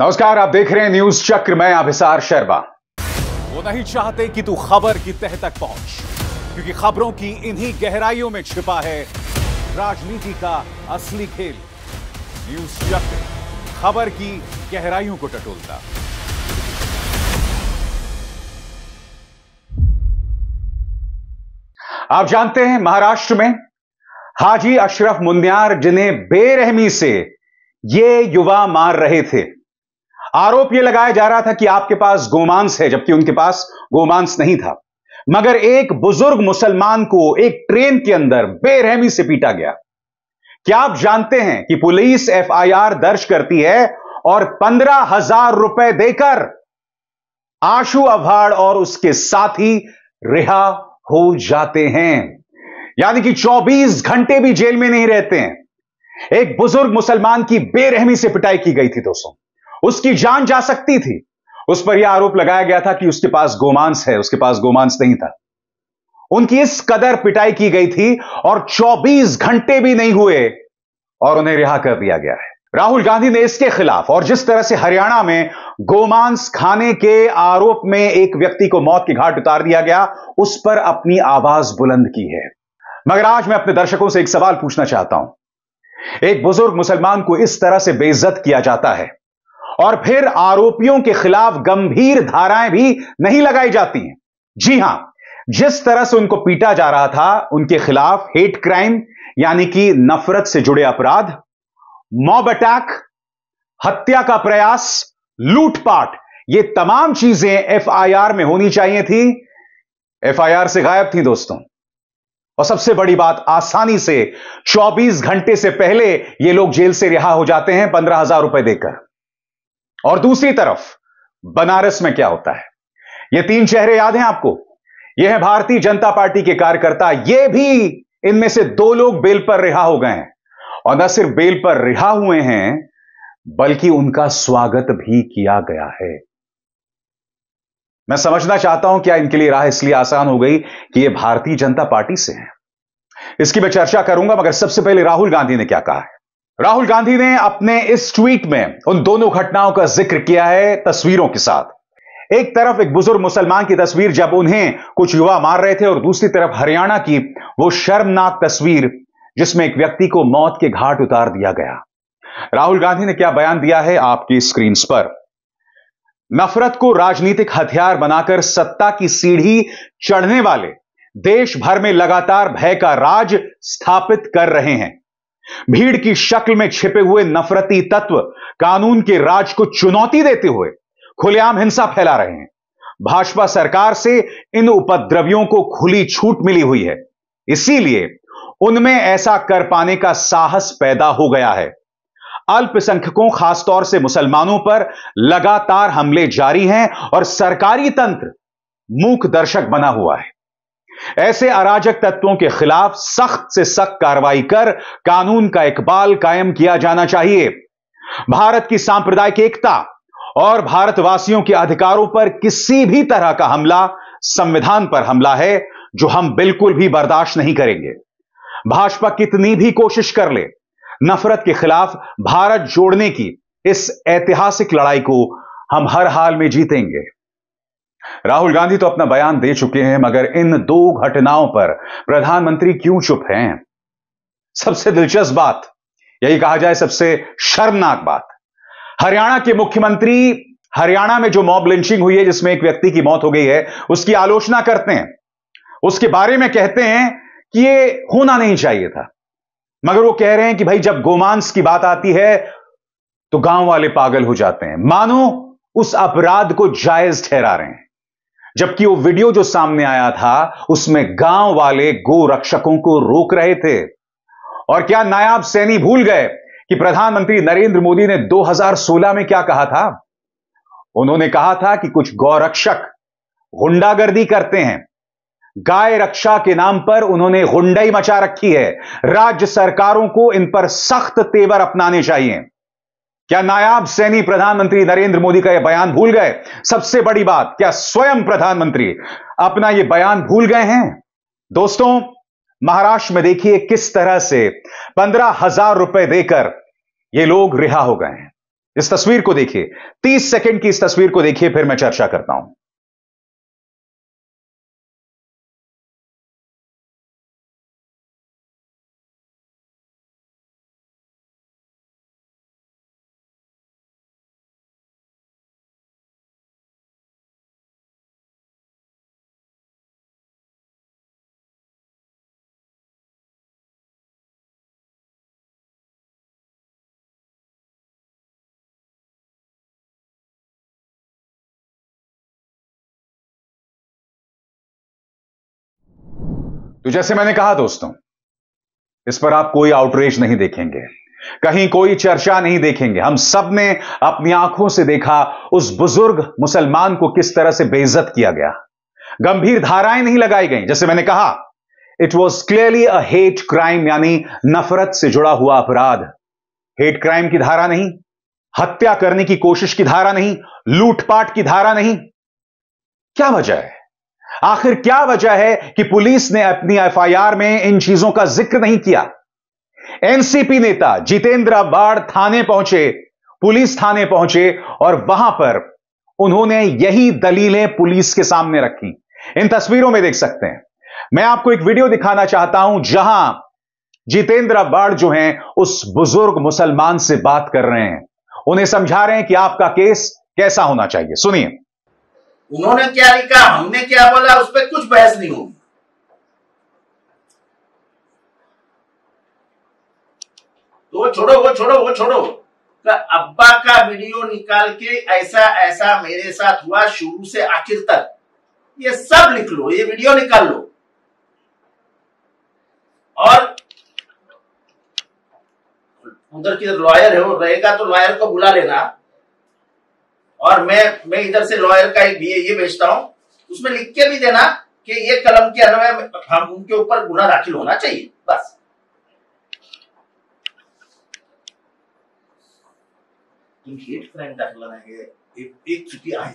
नमस्कार आप देख रहे हैं न्यूज चक्र में अभिसार शर्मा वो नहीं चाहते कि तू खबर की तह तक पहुंच क्योंकि खबरों की इन्हीं गहराइयों में छिपा है राजनीति का असली खेल न्यूज चक्र खबर की गहराइयों को टटोलता आप जानते हैं महाराष्ट्र में हाजी अशरफ मुन्यार जिन्हें बेरहमी से ये युवा मार रहे थे आरोप यह लगाया जा रहा था कि आपके पास गोमांस है जबकि उनके पास गोमांस नहीं था मगर एक बुजुर्ग मुसलमान को एक ट्रेन के अंदर बेरहमी से पीटा गया क्या आप जानते हैं कि पुलिस एफआईआर दर्ज करती है और पंद्रह हजार रुपए देकर आशु अभाड़ और उसके साथी रिहा हो जाते हैं यानी कि 24 घंटे भी जेल में नहीं रहते हैं एक बुजुर्ग मुसलमान की बेरहमी से पिटाई की गई थी दोस्तों उसकी जान जा सकती थी उस पर यह आरोप लगाया गया था कि उसके पास गोमांस है उसके पास गोमांस नहीं था उनकी इस कदर पिटाई की गई थी और 24 घंटे भी नहीं हुए और उन्हें रिहा कर दिया गया है राहुल गांधी ने इसके खिलाफ और जिस तरह से हरियाणा में गोमांस खाने के आरोप में एक व्यक्ति को मौत के घाट उतार दिया गया उस पर अपनी आवाज बुलंद की है मगर आज मैं अपने दर्शकों से एक सवाल पूछना चाहता हूं एक बुजुर्ग मुसलमान को इस तरह से बेइज्जत किया जाता है और फिर आरोपियों के खिलाफ गंभीर धाराएं भी नहीं लगाई जाती हैं जी हां जिस तरह से उनको पीटा जा रहा था उनके खिलाफ हेट क्राइम यानी कि नफरत से जुड़े अपराध मॉब अटैक हत्या का प्रयास लूटपाट ये तमाम चीजें एफआईआर में होनी चाहिए थी एफआईआर से गायब थी दोस्तों और सबसे बड़ी बात आसानी से 24 घंटे से पहले ये लोग जेल से रिहा हो जाते हैं पंद्रह हजार रुपए देकर और दूसरी तरफ बनारस में क्या होता है ये तीन चेहरे याद हैं आपको ये है भारतीय जनता पार्टी के कार्यकर्ता ये भी इनमें से दो लोग बेल पर रिहा हो गए हैं और न सिर्फ बेल पर रिहा हुए हैं बल्कि उनका स्वागत भी किया गया है मैं समझना चाहता हूं क्या इनके लिए राह इसलिए आसान हो गई कि ये भारतीय जनता पार्टी से हैं इसकी मैं चर्चा करूंगा मगर सबसे पहले राहुल गांधी ने क्या कहा है राहुल गांधी ने अपने इस ट्वीट में उन दोनों घटनाओं का जिक्र किया है तस्वीरों के साथ एक तरफ एक बुजुर्ग मुसलमान की तस्वीर जब उन्हें कुछ युवा मार रहे थे और दूसरी तरफ हरियाणा की वो शर्मनाक तस्वीर जिसमें एक व्यक्ति को मौत के घाट उतार दिया गया राहुल गांधी ने क्या बयान दिया है आपकी स्क्रीन पर नफरत को राजनीतिक हथियार बनाकर सत्ता की सीढ़ी चढ़ने वाले देश भर में लगातार भय का राज स्थापित कर रहे हैं भीड़ की शक्ल में छिपे हुए नफरती तत्व कानून के राज को चुनौती देते हुए खुलेआम हिंसा फैला रहे हैं भाजपा सरकार से इन उपद्रवियों को खुली छूट मिली हुई है इसीलिए उनमें ऐसा कर पाने का साहस पैदा हो गया है अल्पसंख्यकों खासतौर से मुसलमानों पर लगातार हमले जारी हैं और सरकारी तंत्र मूक दर्शक बना हुआ है ऐसे अराजक तत्वों के खिलाफ सख्त से सख्त कार्रवाई कर कानून का इकबाल कायम किया जाना चाहिए भारत की सांप्रदायिक एकता और भारतवासियों के अधिकारों पर किसी भी तरह का हमला संविधान पर हमला है जो हम बिल्कुल भी बर्दाश्त नहीं करेंगे भाजपा कितनी भी कोशिश कर ले नफरत के खिलाफ भारत जोड़ने की इस ऐतिहासिक लड़ाई को हम हर हाल में जीतेंगे राहुल गांधी तो अपना बयान दे चुके हैं मगर इन दो घटनाओं पर प्रधानमंत्री क्यों चुप हैं सबसे दिलचस्प बात यही कहा जाए सबसे शर्मनाक बात हरियाणा के मुख्यमंत्री हरियाणा में जो मॉब लिंचिंग हुई है जिसमें एक व्यक्ति की मौत हो गई है उसकी आलोचना करते हैं उसके बारे में कहते हैं कि ये होना नहीं चाहिए था मगर वो कह रहे हैं कि भाई जब गोमांस की बात आती है तो गांव वाले पागल हो जाते हैं मानो उस अपराध को जायज ठहरा रहे हैं जबकि वो वीडियो जो सामने आया था उसमें गांव वाले गोरक्षकों को रोक रहे थे और क्या नायाब सैनी भूल गए कि प्रधानमंत्री नरेंद्र मोदी ने 2016 में क्या कहा था उन्होंने कहा था कि कुछ गौरक्षक हुंडागर्दी करते हैं गाय रक्षा के नाम पर उन्होंने हुंडई मचा रखी है राज्य सरकारों को इन पर सख्त तेवर अपनाने चाहिए क्या नायाब सैनी प्रधानमंत्री नरेंद्र मोदी का यह बयान भूल गए सबसे बड़ी बात क्या स्वयं प्रधानमंत्री अपना यह बयान भूल गए हैं दोस्तों महाराष्ट्र में देखिए किस तरह से पंद्रह हजार रुपए देकर ये लोग रिहा हो गए हैं इस तस्वीर को देखिए तीस सेकंड की इस तस्वीर को देखिए फिर मैं चर्चा करता हूं तो जैसे मैंने कहा दोस्तों इस पर आप कोई आउटरेज नहीं देखेंगे कहीं कोई चर्चा नहीं देखेंगे हम सब ने अपनी आंखों से देखा उस बुजुर्ग मुसलमान को किस तरह से बेइज्जत किया गया गंभीर धाराएं नहीं लगाई गई जैसे मैंने कहा it was clearly a hate crime यानी नफरत से जुड़ा हुआ अपराध हेट क्राइम की धारा नहीं हत्या करने की कोशिश की धारा नहीं लूटपाट की धारा नहीं क्या वजह है आखिर क्या वजह है कि पुलिस ने अपनी एफआईआर में इन चीजों का जिक्र नहीं किया एनसीपी नेता जितेंद्र अब्बाड़ थाने पहुंचे पुलिस थाने पहुंचे और वहां पर उन्होंने यही दलीलें पुलिस के सामने रखी इन तस्वीरों में देख सकते हैं मैं आपको एक वीडियो दिखाना चाहता हूं जहां जितेंद्र अब्बाड़ जो हैं उस बुजुर्ग मुसलमान से बात कर रहे हैं उन्हें समझा रहे हैं कि आपका केस कैसा होना चाहिए सुनिए उन्होंने क्या लिखा हमने क्या बोला उस पर कुछ बहस नहीं होगी तो छोड़ो वो छोड़ो वो छोड़ो का तो अब्बा का वीडियो निकाल के ऐसा ऐसा मेरे साथ हुआ शुरू से आखिर तक ये सब लिख लो ये वीडियो निकाल लो और उधर की लॉयर है वो रहेगा तो लॉयर को बुला लेना और मैं मैं इधर से लॉयर का एक भी ये बेचता हूँ उसमें लिख के भी देना कि ये कलम के अन्वय हम उनके ऊपर गुना दाखिल होना चाहिए बस तुम हेट क्राइम दाखिल एक एक चुकी आहे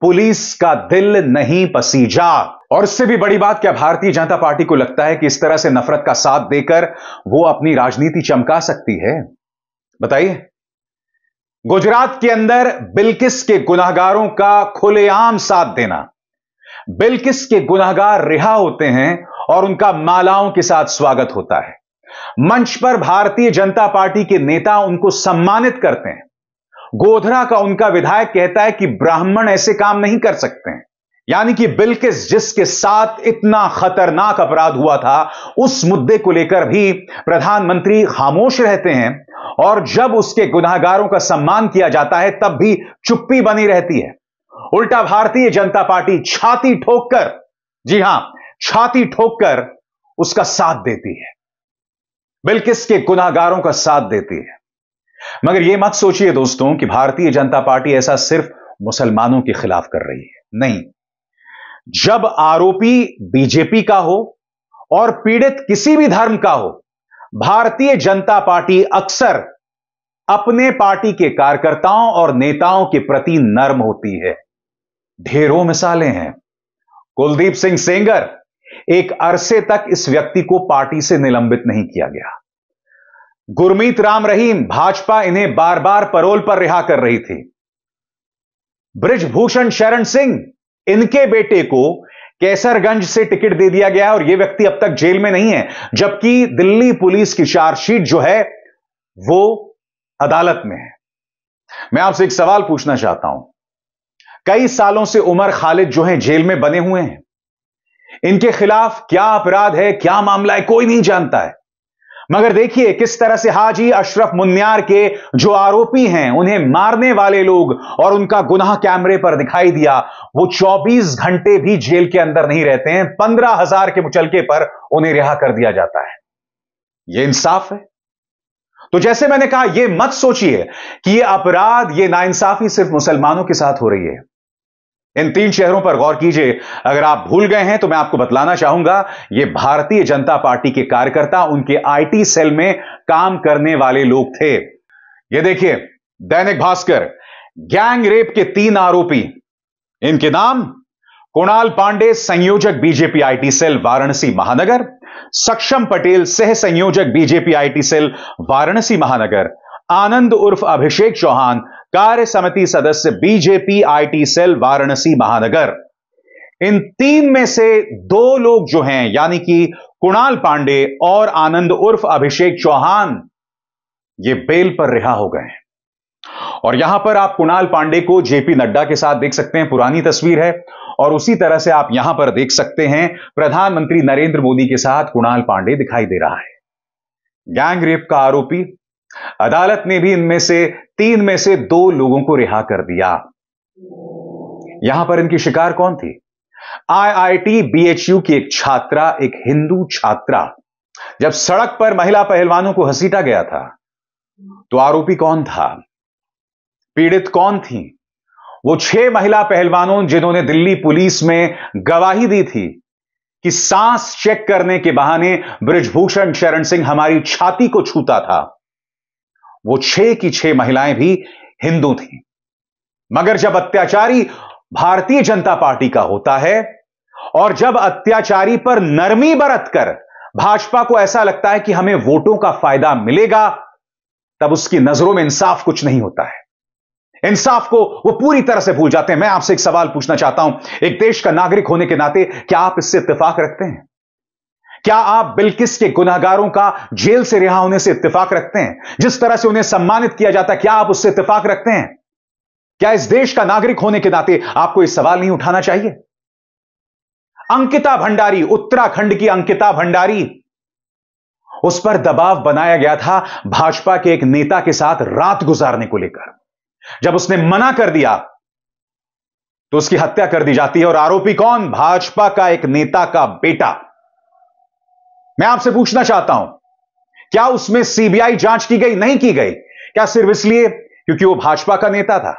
पुलिस का दिल नहीं पसीजा और इससे भी बड़ी बात क्या भारतीय जनता पार्टी को लगता है कि इस तरह से नफरत का साथ देकर वो अपनी राजनीति चमका सकती है बताइए गुजरात के अंदर बिल्किस के गुनाहगारों का खुलेआम साथ देना बिल्किस के गुनाहगार रिहा होते हैं और उनका मालाओं के साथ स्वागत होता है मंच पर भारतीय जनता पार्टी के नेता उनको सम्मानित करते हैं गोधरा का उनका विधायक कहता है कि ब्राह्मण ऐसे काम नहीं कर सकते यानी कि बिल्किस जिसके साथ इतना खतरनाक अपराध हुआ था उस मुद्दे को लेकर भी प्रधानमंत्री खामोश रहते हैं और जब उसके गुनाहगारों का सम्मान किया जाता है तब भी चुप्पी बनी रहती है उल्टा भारतीय जनता पार्टी छाती ठोककर जी हां छाती ठोककर उसका साथ देती है बिल्किस के गुनाहगारों का साथ देती है मगर यह मत सोचिए दोस्तों कि भारतीय जनता पार्टी ऐसा सिर्फ मुसलमानों के खिलाफ कर रही है नहीं जब आरोपी बीजेपी का हो और पीड़ित किसी भी धर्म का हो भारतीय जनता पार्टी अक्सर अपने पार्टी के कार्यकर्ताओं और नेताओं के प्रति नर्म होती है ढेरों मिसालें हैं कुलदीप सिंह सेंगर एक अरसे तक इस व्यक्ति को पार्टी से निलंबित नहीं किया गया गुरमीत राम रहीम भाजपा इन्हें बार बार परोल पर रिहा कर रही थी ब्रिजभूषण शरण सिंह इनके बेटे को कैसरगंज से टिकट दे दिया गया है और यह व्यक्ति अब तक जेल में नहीं है जबकि दिल्ली पुलिस की चार्जशीट जो है वो अदालत में है मैं आपसे एक सवाल पूछना चाहता हूं कई सालों से उमर खालिद जो है जेल में बने हुए हैं इनके खिलाफ क्या अपराध है क्या मामला है कोई नहीं जानता है मगर देखिए किस तरह से हाजी अशरफ मुन्यार के जो आरोपी हैं उन्हें मारने वाले लोग और उनका गुनाह कैमरे पर दिखाई दिया वो 24 घंटे भी जेल के अंदर नहीं रहते हैं पंद्रह हजार के मुचलके पर उन्हें रिहा कर दिया जाता है ये इंसाफ है तो जैसे मैंने कहा यह मत सोचिए कि यह अपराध यह नाइंसाफी सिर्फ मुसलमानों के साथ हो रही है इन तीन शहरों पर गौर कीजिए अगर आप भूल गए हैं तो मैं आपको बतलाना चाहूंगा ये भारतीय जनता पार्टी के कार्यकर्ता उनके आईटी सेल में काम करने वाले लोग थे ये देखिए दैनिक भास्कर गैंग रेप के तीन आरोपी इनके नाम कुणाल पांडे संयोजक बीजेपी आईटी सेल वाराणसी महानगर सक्षम पटेल सह संयोजक बीजेपी आईटी सेल वाराणसी महानगर आनंद उर्फ अभिषेक चौहान कार्य समिति सदस्य बीजेपी आईटी सेल वाराणसी महानगर इन तीन में से दो लोग जो हैं यानी कि कुणाल पांडे और आनंद उर्फ अभिषेक चौहान ये बेल पर रिहा हो गए हैं और यहां पर आप कुणाल पांडे को जेपी नड्डा के साथ देख सकते हैं पुरानी तस्वीर है और उसी तरह से आप यहां पर देख सकते हैं प्रधानमंत्री नरेंद्र मोदी के साथ कुणाल पांडे दिखाई दे रहा है गैंग रेप का आरोपी अदालत ने भी इनमें से तीन में से दो लोगों को रिहा कर दिया यहां पर इनकी शिकार कौन थी आईआईटी बीएचयू की एक छात्रा एक हिंदू छात्रा जब सड़क पर महिला पहलवानों को हसीटा गया था तो आरोपी कौन था पीड़ित कौन थी वो छह महिला पहलवानों जिन्होंने दिल्ली पुलिस में गवाही दी थी कि सांस चेक करने के बहाने ब्रिजभूषण शरण सिंह हमारी छाती को छूता था वो छह की छह महिलाएं भी हिंदू थी मगर जब अत्याचारी भारतीय जनता पार्टी का होता है और जब अत्याचारी पर नरमी बरतकर भाजपा को ऐसा लगता है कि हमें वोटों का फायदा मिलेगा तब उसकी नजरों में इंसाफ कुछ नहीं होता है इंसाफ को वो पूरी तरह से भूल जाते हैं मैं आपसे एक सवाल पूछना चाहता हूं एक देश का नागरिक होने के नाते क्या आप इससे इतफाक रखते हैं क्या आप बिल्किस के गुनागारों का जेल से रिहा होने से इतफाक रखते हैं जिस तरह से उन्हें सम्मानित किया जाता है क्या आप उससे इतफाक रखते हैं क्या इस देश का नागरिक होने के नाते आपको यह सवाल नहीं उठाना चाहिए अंकिता भंडारी उत्तराखंड की अंकिता भंडारी उस पर दबाव बनाया गया था भाजपा के एक नेता के साथ रात गुजारने को लेकर जब उसने मना कर दिया तो उसकी हत्या कर दी जाती है और आरोपी कौन भाजपा का एक नेता का बेटा मैं आपसे पूछना चाहता हूं क्या उसमें सीबीआई जांच की गई नहीं की गई क्या सिर्फ इसलिए क्योंकि वो भाजपा का नेता था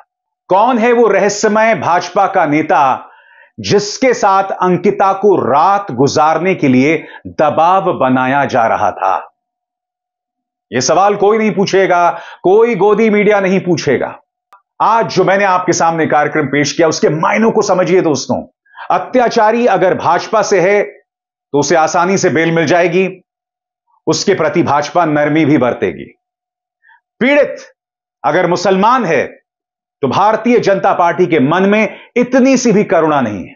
कौन है वो रहस्यमय भाजपा का नेता जिसके साथ अंकिता को रात गुजारने के लिए दबाव बनाया जा रहा था यह सवाल कोई नहीं पूछेगा कोई गोदी मीडिया नहीं पूछेगा आज जो मैंने आपके सामने कार्यक्रम पेश किया उसके मायनों को समझिए दोस्तों अत्याचारी अगर भाजपा से है तो उसे आसानी से बेल मिल जाएगी उसके प्रति भाजपा नरमी भी बरतेगी पीड़ित अगर मुसलमान है तो भारतीय जनता पार्टी के मन में इतनी सी भी करुणा नहीं है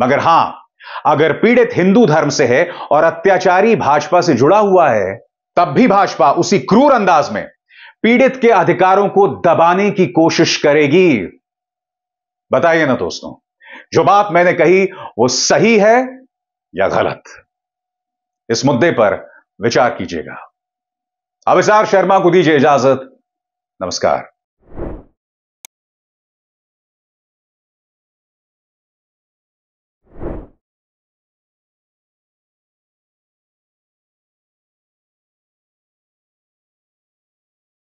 मगर हां अगर पीड़ित हिंदू धर्म से है और अत्याचारी भाजपा से जुड़ा हुआ है तब भी भाजपा उसी क्रूर अंदाज में पीड़ित के अधिकारों को दबाने की कोशिश करेगी बताइए ना दोस्तों जो बात मैंने कही वो सही है या गलत इस मुद्दे पर विचार कीजिएगा अविसार शर्मा को दीजिए इजाजत नमस्कार